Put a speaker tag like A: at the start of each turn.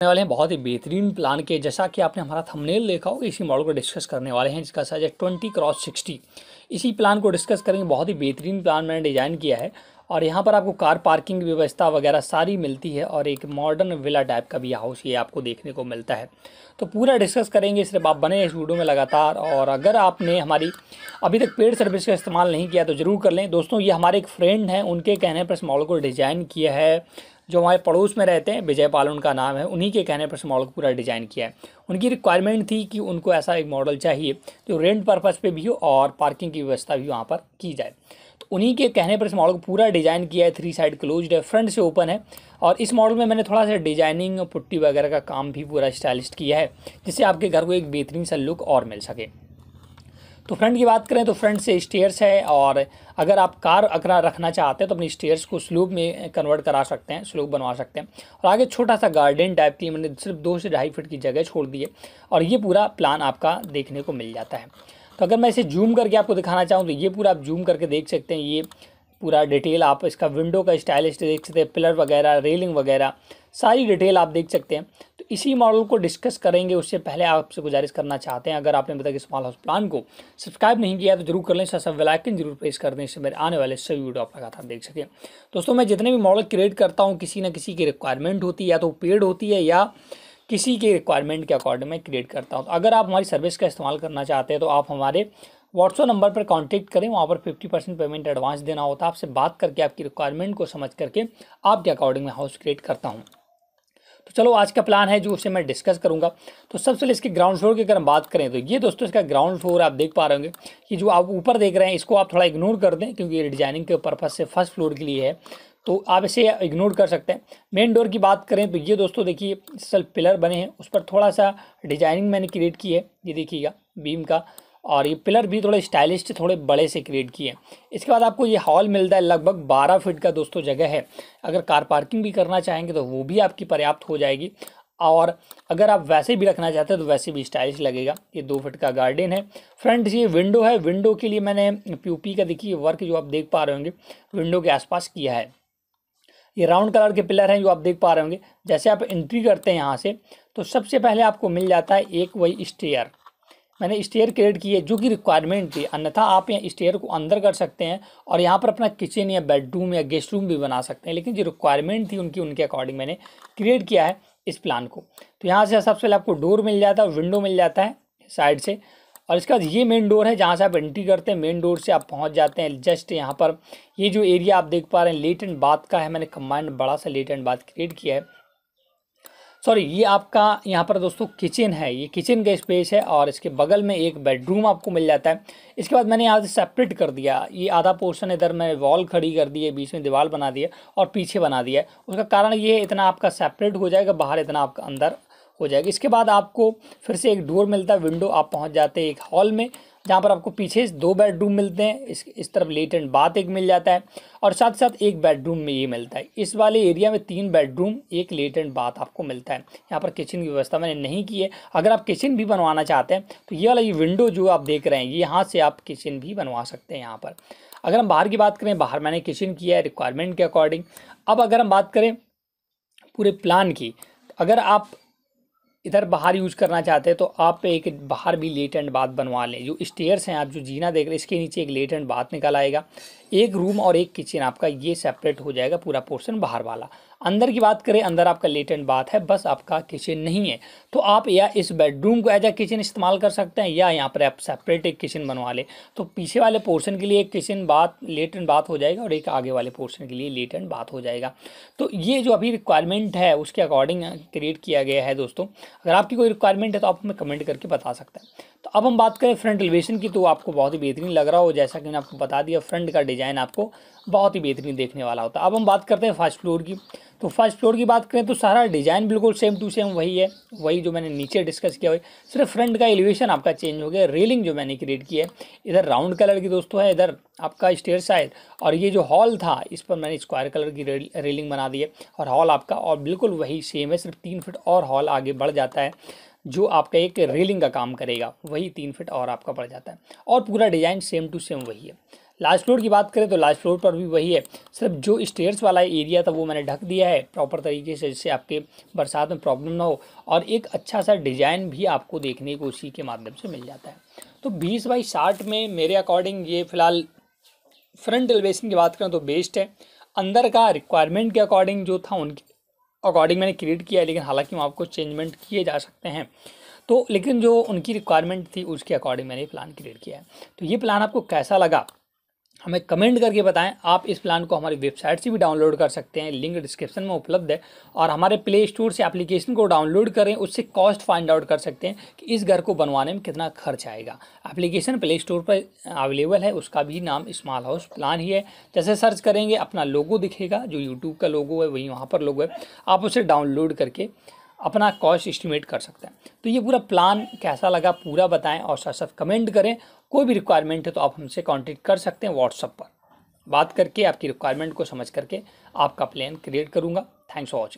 A: करने वाले हैं बहुत ही बेहतरीन प्लान के जैसा कि आपने हमारा थंबनेल देखा होगा इसी मॉडल को डिस्कस करने वाले हैं जिसका साइज है ट्वेंटी क्रॉस सिक्सटी इसी प्लान को डिस्कस करेंगे बहुत ही बेहतरीन प्लान मैंने डिज़ाइन किया है और यहाँ पर आपको कार पार्किंग व्यवस्था वगैरह सारी मिलती है और एक मॉडर्न विला टाइप का भी हाउस ये आपको देखने को मिलता है तो पूरा डिस्कस करेंगे सिर्फ आप बने इस वीडियो में लगातार और अगर आपने हमारी अभी तक पेड सर्विस का इस्तेमाल नहीं किया तो ज़रूर कर लें दोस्तों ये हमारे एक फ्रेंड हैं उनके कहने पर इस मॉल को डिज़ाइन किया है जो हमारे पड़ोस में रहते हैं विजय पाल उनका नाम है उन्हीं के कहने पर इस मॉडल को पूरा डिज़ाइन किया है उनकी रिक्वायरमेंट थी कि उनको ऐसा एक मॉडल चाहिए जो रेंट पर्पज़ पे भी हो और पार्किंग की व्यवस्था भी वहाँ पर की जाए तो उन्हीं के कहने पर इस मॉडल को पूरा डिज़ाइन किया है थ्री साइड क्लोज है फ्रंट से ओपन है और इस मॉडल में मैंने थोड़ा सा डिजाइनिंग और पुट्टी वगैरह का काम भी पूरा स्टाइलिश किया है जिससे आपके घर को एक बेहतरीन सा लुक और मिल सके तो फ्रंट की बात करें तो फ्रंट से स्टेयर्स है और अगर आप कार अगर रखना चाहते हैं तो अपनी स्टेयर्स को स्लूप में कन्वर्ट करा सकते हैं स्लूप बनवा सकते हैं और आगे छोटा सा गार्डन टाइप की मैंने सिर्फ दो से ढाई फिट की जगह छोड़ दी है और ये पूरा प्लान आपका देखने को मिल जाता है तो अगर मैं इसे जूम करके आपको दिखाना चाहूँ तो ये पूरा आप जूम करके देख सकते हैं ये पूरा डिटेल आप इसका विंडो का स्टाइलिस्ट देख सकते हैं पिलर वगैरह रेलिंग वगैरह सारी डिटेल आप देख सकते हैं तो इसी मॉडल को डिस्कस करेंगे उससे पहले आपसे गुजारिश करना चाहते हैं अगर आपने बताया कि स्मॉल हाउस प्लान को सब्सक्राइब नहीं किया तो जरूर कर लें सब वेलाइकन जरूर प्रेस कर दें इससे मेरे आने वाले सभी वीडियो आप लगातार देख सकें दोस्तों मैं जितने भी मॉडल क्रिएट करता हूँ किसी न किसी की रिक्वायरमेंट होती है या तो पेड होती है या किसी के रिक्वायरमेंट के अकॉर्डिंग मैं क्रिएट करता हूँ तो अगर आप हमारी सर्विस का इस्तेमाल करना चाहते हैं तो आप हमारे व्हाट्सअप नंबर पर कांटेक्ट करें वहाँ पर फिफ्टी परसेंट पेमेंट एडवांस देना होता है आपसे बात करके आपकी रिक्वायरमेंट को समझ करके आपके अकॉर्डिंग में हाउस क्रिएट करता हूँ तो चलो आज का प्लान है जो उसे मैं डिस्कस करूँगा तो सबसे पहले इसके ग्राउंड फ्लोर की अगर हम बात करें तो ये दोस्तों इसका ग्राउंड फ्लोर आप देख पा रहे होंगे कि जो आप ऊपर देख रहे हैं इसको आप थोड़ा इग्नोर कर दें क्योंकि ये डिजाइनिंग के पर्पज़ से फर्स्ट फ्लोर के लिए है तो आप इसे इग्नोर कर सकते हैं मेन डोर की बात करें तो ये दोस्तों देखिए सेल्फ पिलर बने हैं उस पर थोड़ा सा डिजाइनिंग मैंने क्रिएट की है ये देखिएगा बीम का और ये पिलर भी थोड़े स्टाइलिश थोड़े बड़े से क्रिएट किए हैं इसके बाद आपको ये हॉल मिलता है लगभग 12 फीट का दोस्तों जगह है अगर कार पार्किंग भी करना चाहेंगे तो वो भी आपकी पर्याप्त हो जाएगी और अगर आप वैसे भी रखना चाहते हैं तो वैसे भी स्टाइलिश लगेगा ये दो फिट का गार्डन है फ्रंट ये विंडो है विंडो के लिए मैंने पी का देखिए वर्क जो आप देख पा रहे होंगे विंडो के आसपास किया है ये राउंड कलर के पिलर हैं जो आप देख पा रहे होंगे जैसे आप एंट्री करते हैं यहाँ से तो सबसे पहले आपको मिल जाता है एक वही स्टेयर मैंने स्टेयर क्रिएट की है जो कि रिक्वायरमेंट थी अन्यथा आप यहाँ स्टेयर को अंदर कर सकते हैं और यहाँ पर अपना किचन या बेडरूम या गेस्ट रूम भी बना सकते हैं लेकिन जो रिक्वायरमेंट थी उनकी उनके अकॉर्डिंग मैंने क्रिएट किया है इस प्लान को तो यहाँ से सबसे पहले आपको डोर मिल जाता है विंडो मिल जाता है साइड से और इसके बाद ये मेन डोर है जहाँ से आप एंट्री करते हैं मेन डोर से आप पहुँच जाते हैं जस्ट यहाँ पर ये जो एरिया आप देख पा रहे हैं लेट एंड बाथ का है मैंने कम्बाइंड बड़ा सा लेट एंड बाथ क्रिएट किया है सॉरी ये आपका यहाँ पर दोस्तों किचन है ये किचन का स्पेस है और इसके बगल में एक बेडरूम आपको मिल जाता है इसके बाद मैंने यहाँ से सेपरेट कर दिया ये आधा पोर्शन इधर मैंने वॉल खड़ी कर दी है बीच में दीवार बना दी है और पीछे बना दिया उसका कारण ये है इतना आपका सेपरेट हो जाएगा बाहर इतना आपका अंदर हो जाएगा इसके बाद आपको फिर से एक डोर मिलता है विंडो आप पहुँच जाते हैं एक हॉल में जहाँ पर आपको पीछे दो बेडरूम मिलते हैं इस इस तरफ लेट एंड बाथ एक मिल जाता है और साथ साथ एक बेडरूम में ये मिलता है इस वाले एरिया में तीन बेडरूम एक लेट एंड बाथ आपको मिलता है यहाँ पर किचन की व्यवस्था मैंने नहीं की है अगर आप किचन भी बनवाना चाहते हैं तो ये वाला ये विंडो जो आप देख रहे हैं यहाँ से आप किचन भी बनवा सकते हैं यहाँ पर अगर हम बाहर की बात करें बाहर मैंने किचन किया है रिक्वायरमेंट के अकॉर्डिंग अब अगर हम बात करें पूरे प्लान की अगर आप इधर बाहर यूज करना चाहते हैं तो आप एक बाहर भी लेट एंड बात बनवा लें जो स्टेयर्स हैं आप जो जीना देख रहे हैं इसके नीचे एक लेट एंड बात निकल आएगा एक रूम और एक किचन आपका ये सेपरेट हो जाएगा पूरा पोर्शन बाहर वाला अंदर की बात करें अंदर आपका लेटेंट बाथ है बस आपका किचन नहीं है तो आप या इस बेडरूम को एज ए किचन इस्तेमाल कर सकते हैं या यहाँ पर आप सेपरेट एक किचन बनवा लें तो पीछे वाले पोर्शन के लिए एक किचन लेट लेटेंट बात हो जाएगा और एक आगे वाले पोर्शन के लिए लेटेंट बात हो जाएगा तो ये जो अभी रिक्वायरमेंट है उसके अकॉर्डिंग क्रिएट किया गया है दोस्तों अगर आपकी कोई रिक्वायरमेंट है तो आप हमें कमेंट करके बता सकते हैं तो अब हम बात करें फ्रंट एलिवेशन की तो आपको बहुत ही बेहतरीन लग रहा हो जैसा कि मैंने आपको बता दिया फ्रंट का डिज़ाइन आपको बहुत ही बेहतरीन देखने वाला होता है अब हम बात करते हैं फर्स्ट फ्लोर की तो फर्स्ट फ्लोर की बात करें तो सारा डिज़ाइन बिल्कुल सेम टू सेम वही है वही जो मैंने नीचे डिस्कस किया हुआ सिर्फ फ्रंट का एलिवेशन आपका चेंज हो गया रेलिंग जो मैंने क्रिएट की है इधर राउंड कलर की दोस्तों है इधर आपका स्टेयर साइड और ये जो हॉल था इस पर मैंने स्क्वायर कलर की रेल, रेलिंग बना दी है और हॉल आपका और बिल्कुल वही सेम है सिर्फ तीन फिट और हॉल आगे बढ़ जाता है जो आपका एक रेलिंग का काम करेगा वही तीन फिट और आपका बढ़ जाता है और पूरा डिज़ाइन सेम टू सेम वही है लास्ट फ्लोर की बात करें तो लास्ट फ्लोर पर भी वही है सिर्फ जो स्टेयर्स वाला एरिया था वो मैंने ढक दिया है प्रॉपर तरीके से जिससे आपके बरसात में प्रॉब्लम ना हो और एक अच्छा सा डिज़ाइन भी आपको देखने को उसी के माध्यम से मिल जाता है तो बीस बाई साठ में मेरे अकॉर्डिंग ये फ़िलहाल फ्रंट एलिवेशन की बात करें तो बेस्ट है अंदर का रिक्वायरमेंट के अकॉर्डिंग जो था उनके अकॉर्डिंग मैंने क्रिएट किया है लेकिन हालांकि वहाँ आपको चेंजमेंट किए जा सकते हैं तो लेकिन जो उनकी रिक्वायरमेंट थी उसके अकॉर्डिंग मैंने प्लान क्रिएट किया है तो ये प्लान आपको कैसा लगा हमें कमेंट करके बताएं आप इस प्लान को हमारी वेबसाइट से भी डाउनलोड कर सकते हैं लिंक डिस्क्रिप्शन में उपलब्ध है और हमारे प्ले स्टोर से एप्लीकेशन को डाउनलोड करें उससे कॉस्ट फाइंड आउट कर सकते हैं कि इस घर को बनवाने में कितना खर्च आएगा एप्लीकेशन प्ले स्टोर पर अवेलेबल है उसका भी नाम स्मॉल हाउस प्लान ही है जैसे सर्च करेंगे अपना लोगो दिखेगा जो यूट्यूब का लोगो है वही वहाँ पर लोगो है आप उसे डाउनलोड करके अपना कॉस्ट इस्टीमेट कर सकते हैं तो ये पूरा प्लान कैसा लगा पूरा बताएं और साथ साथ कमेंट करें कोई भी रिक्वायरमेंट है तो आप हमसे कॉन्टेक्ट कर सकते हैं व्हाट्सअप पर बात करके आपकी रिक्वायरमेंट को समझ करके आपका प्लान क्रिएट करूँगा थैंक्स फॉर वॉचिंग